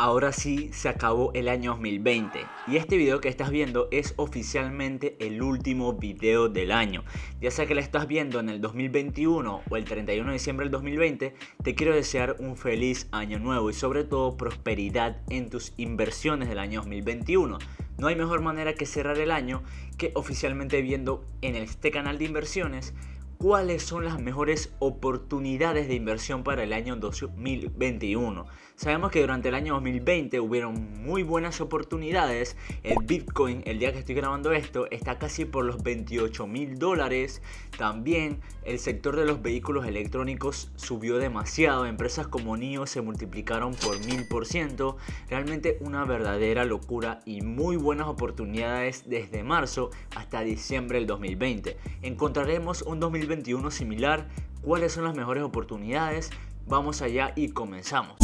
Ahora sí se acabó el año 2020 y este video que estás viendo es oficialmente el último video del año. Ya sea que la estás viendo en el 2021 o el 31 de diciembre del 2020, te quiero desear un feliz año nuevo y sobre todo prosperidad en tus inversiones del año 2021. No hay mejor manera que cerrar el año que oficialmente viendo en este canal de inversiones cuáles son las mejores oportunidades de inversión para el año 2021. Sabemos que durante el año 2020 hubieron muy buenas oportunidades. El eh, Bitcoin, el día que estoy grabando esto, está casi por los 28 mil dólares. También el sector de los vehículos electrónicos subió demasiado. Empresas como NIO se multiplicaron por mil por ciento Realmente una verdadera locura y muy buenas oportunidades desde marzo hasta diciembre del 2020. Encontraremos un 2020 21 similar, cuáles son las mejores oportunidades. Vamos allá y comenzamos.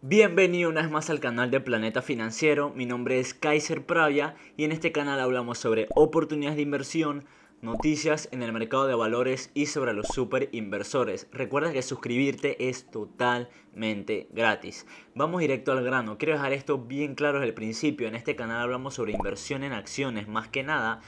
Bienvenido una vez más al canal de Planeta Financiero, mi nombre es Kaiser Pravia y en este canal hablamos sobre oportunidades de inversión, Noticias en el mercado de valores y sobre los super inversores. Recuerda que suscribirte es totalmente gratis. Vamos directo al grano. Quiero dejar esto bien claro desde el principio. En este canal hablamos sobre inversión en acciones, más que nada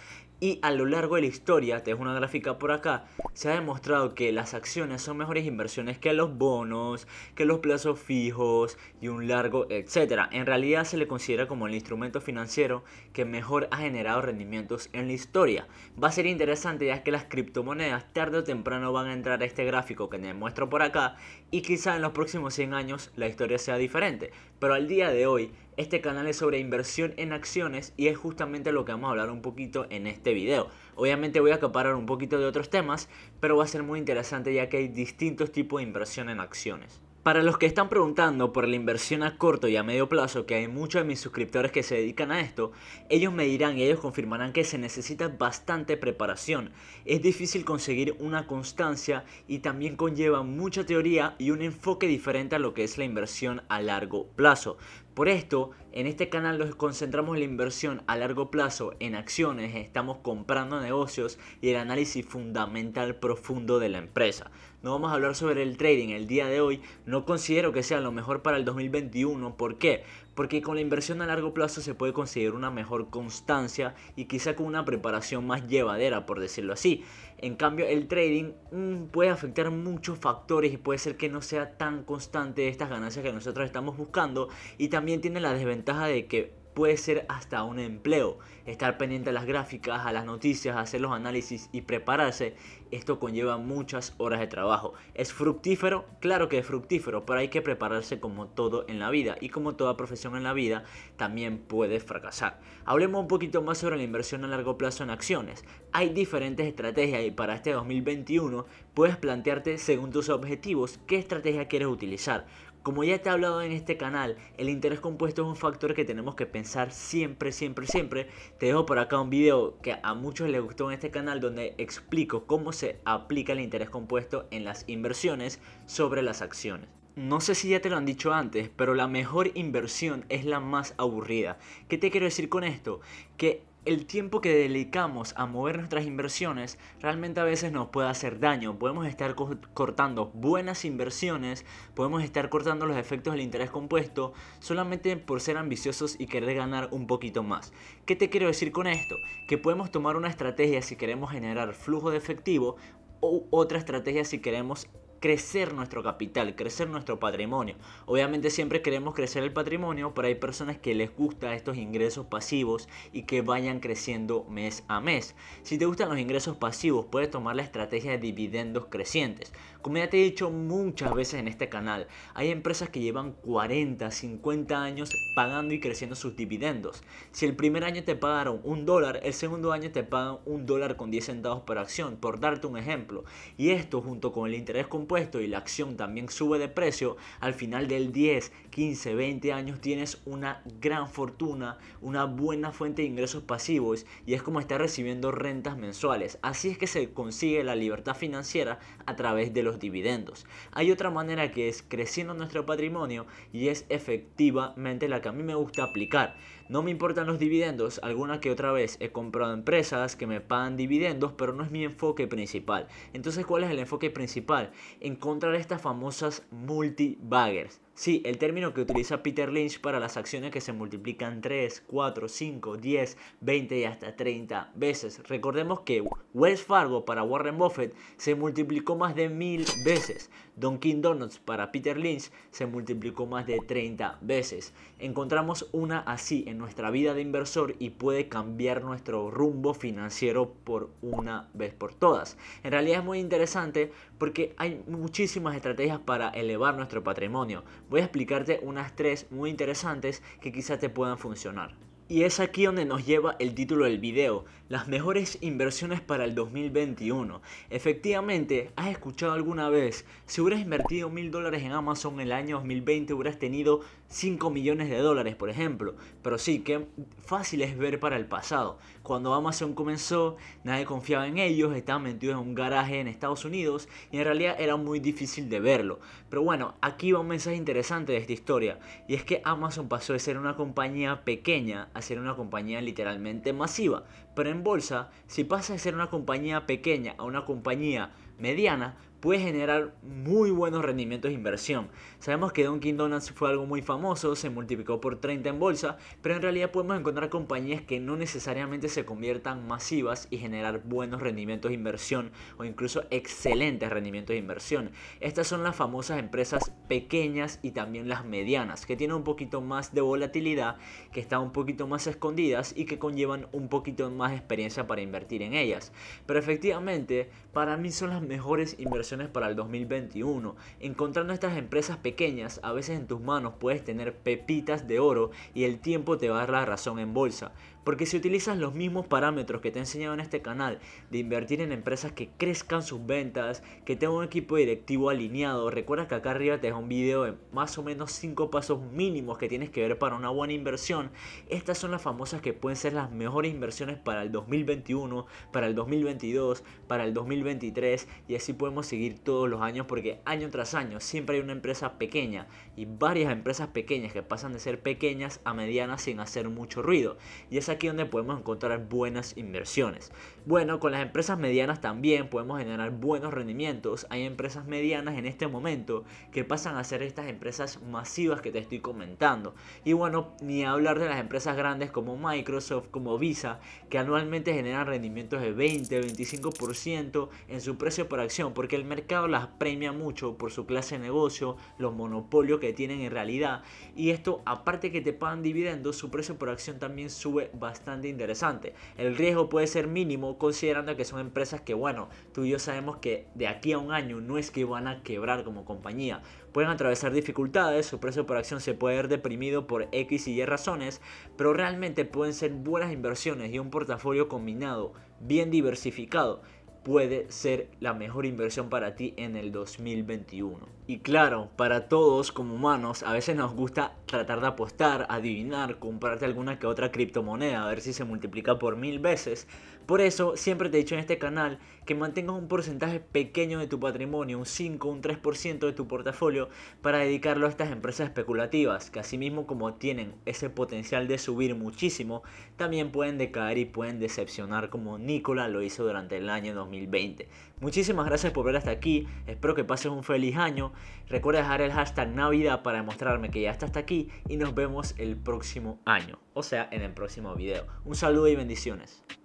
y a lo largo de la historia, te dejo una gráfica por acá, se ha demostrado que las acciones son mejores inversiones que los bonos, que los plazos fijos y un largo, etc. En realidad se le considera como el instrumento financiero que mejor ha generado rendimientos en la historia. Va a ser interesante ya que las criptomonedas tarde o temprano van a entrar a este gráfico que te muestro por acá y quizá en los próximos 100 años la historia sea diferente. Pero al día de hoy, este canal es sobre inversión en acciones y es justamente lo que vamos a hablar un poquito en este video. Obviamente voy a acaparar un poquito de otros temas, pero va a ser muy interesante ya que hay distintos tipos de inversión en acciones. Para los que están preguntando por la inversión a corto y a medio plazo, que hay muchos de mis suscriptores que se dedican a esto, ellos me dirán y ellos confirmarán que se necesita bastante preparación. Es difícil conseguir una constancia y también conlleva mucha teoría y un enfoque diferente a lo que es la inversión a largo plazo. Por esto, en este canal nos concentramos en la inversión a largo plazo en acciones, estamos comprando negocios y el análisis fundamental profundo de la empresa no vamos a hablar sobre el trading el día de hoy. No considero que sea lo mejor para el 2021. ¿Por qué? Porque con la inversión a largo plazo se puede conseguir una mejor constancia y quizá con una preparación más llevadera, por decirlo así. En cambio, el trading mm, puede afectar muchos factores y puede ser que no sea tan constante estas ganancias que nosotros estamos buscando. Y también tiene la desventaja de que puede ser hasta un empleo. Estar pendiente a las gráficas, a las noticias, hacer los análisis y prepararse, esto conlleva muchas horas de trabajo. ¿Es fructífero? Claro que es fructífero, pero hay que prepararse como todo en la vida y como toda profesión en la vida también puede fracasar. Hablemos un poquito más sobre la inversión a largo plazo en acciones. Hay diferentes estrategias y para este 2021 puedes plantearte según tus objetivos qué estrategia quieres utilizar. Como ya te he hablado en este canal, el interés compuesto es un factor que tenemos que pensar siempre, siempre, siempre. Te dejo por acá un video que a muchos les gustó en este canal donde explico cómo se aplica el interés compuesto en las inversiones sobre las acciones. No sé si ya te lo han dicho antes, pero la mejor inversión es la más aburrida. ¿Qué te quiero decir con esto? Que el tiempo que dedicamos a mover nuestras inversiones realmente a veces nos puede hacer daño. Podemos estar cortando buenas inversiones, podemos estar cortando los efectos del interés compuesto solamente por ser ambiciosos y querer ganar un poquito más. ¿Qué te quiero decir con esto? Que podemos tomar una estrategia si queremos generar flujo de efectivo o otra estrategia si queremos crecer nuestro capital, crecer nuestro patrimonio. Obviamente siempre queremos crecer el patrimonio, pero hay personas que les gusta estos ingresos pasivos y que vayan creciendo mes a mes. Si te gustan los ingresos pasivos, puedes tomar la estrategia de dividendos crecientes. Como ya te he dicho muchas veces en este canal, hay empresas que llevan 40, 50 años pagando y creciendo sus dividendos. Si el primer año te pagaron un dólar, el segundo año te pagan un dólar con 10 centavos por acción, por darte un ejemplo. Y esto junto con el interés compuesto y la acción también sube de precio, al final del 10, 15, 20 años tienes una gran fortuna, una buena fuente de ingresos pasivos y es como estar recibiendo rentas mensuales. Así es que se consigue la libertad financiera a través de los dividendos. Hay otra manera que es creciendo nuestro patrimonio y es efectivamente la que a mí me gusta aplicar. No me importan los dividendos, alguna que otra vez he comprado empresas que me pagan dividendos, pero no es mi enfoque principal. Entonces, ¿cuál es el enfoque principal? Encontrar estas famosas multibaggers. Sí, el término que utiliza Peter Lynch para las acciones que se multiplican 3, 4, 5, 10, 20 y hasta 30 veces. Recordemos que Wells Fargo para Warren Buffett se multiplicó más de mil veces. Dunkin Donuts para Peter Lynch se multiplicó más de 30 veces. Encontramos una así en nuestra vida de inversor y puede cambiar nuestro rumbo financiero por una vez por todas. En realidad es muy interesante porque hay muchísimas estrategias para elevar nuestro patrimonio voy a explicarte unas tres muy interesantes que quizás te puedan funcionar. Y es aquí donde nos lleva el título del video, las mejores inversiones para el 2021. Efectivamente, ¿has escuchado alguna vez? Si hubieras invertido mil dólares en Amazon en el año 2020 hubieras tenido 5 millones de dólares, por ejemplo. Pero sí, que fácil es ver para el pasado. Cuando Amazon comenzó, nadie confiaba en ellos, estaban metidos en un garaje en Estados Unidos y en realidad era muy difícil de verlo. Pero bueno, aquí va un mensaje interesante de esta historia. Y es que Amazon pasó de ser una compañía pequeña a ser una compañía literalmente masiva. Pero en bolsa, si pasa de ser una compañía pequeña a una compañía mediana, puede generar muy buenos rendimientos de inversión. Sabemos que Dunkin' Donuts fue algo muy famoso, se multiplicó por 30 en bolsa, pero en realidad podemos encontrar compañías que no necesariamente se conviertan masivas y generar buenos rendimientos de inversión o incluso excelentes rendimientos de inversión. Estas son las famosas empresas pequeñas y también las medianas, que tienen un poquito más de volatilidad, que están un poquito más escondidas y que conllevan un poquito más de experiencia para invertir en ellas. Pero efectivamente, para mí son las mejores inversiones para el 2021. Encontrando estas empresas pequeñas, a veces en tus manos puedes tener pepitas de oro y el tiempo te va a dar la razón en bolsa. Porque si utilizas los mismos parámetros que te he enseñado en este canal, de invertir en empresas que crezcan sus ventas, que tengan un equipo directivo alineado, recuerda que acá arriba te dejo un video de más o menos 5 pasos mínimos que tienes que ver para una buena inversión. Estas son las famosas que pueden ser las mejores inversiones para el 2021, para el 2022, para el 2023 y así podemos seguir todos los años porque año tras año siempre hay una empresa pequeña y varias empresas pequeñas que pasan de ser pequeñas a medianas sin hacer mucho ruido. Y aquí donde podemos encontrar buenas inversiones. Bueno, con las empresas medianas también podemos generar buenos rendimientos. Hay empresas medianas en este momento que pasan a ser estas empresas masivas que te estoy comentando. Y bueno, ni hablar de las empresas grandes como Microsoft, como Visa, que anualmente generan rendimientos de 20, 25% en su precio por acción, porque el mercado las premia mucho por su clase de negocio, los monopolios que tienen en realidad. Y esto, aparte que te pagan dividendos, su precio por acción también sube bastante interesante. El riesgo puede ser mínimo considerando que son empresas que, bueno, tú y yo sabemos que de aquí a un año no es que van a quebrar como compañía. Pueden atravesar dificultades, su precio por acción se puede ver deprimido por X y Y razones, pero realmente pueden ser buenas inversiones y un portafolio combinado, bien diversificado, puede ser la mejor inversión para ti en el 2021. Y claro, para todos como humanos, a veces nos gusta tratar de apostar, adivinar, comprarte alguna que otra criptomoneda, a ver si se multiplica por mil veces. Por eso siempre te he dicho en este canal que mantengas un porcentaje pequeño de tu patrimonio, un 5, un 3% de tu portafolio, para dedicarlo a estas empresas especulativas, que asimismo como tienen ese potencial de subir muchísimo, también pueden decaer y pueden decepcionar como Nicola lo hizo durante el año 2020. Muchísimas gracias por ver hasta aquí, espero que pases un feliz año Recuerda dejar el hashtag Navidad para demostrarme que ya está hasta aquí y nos vemos el próximo año, o sea, en el próximo video. Un saludo y bendiciones.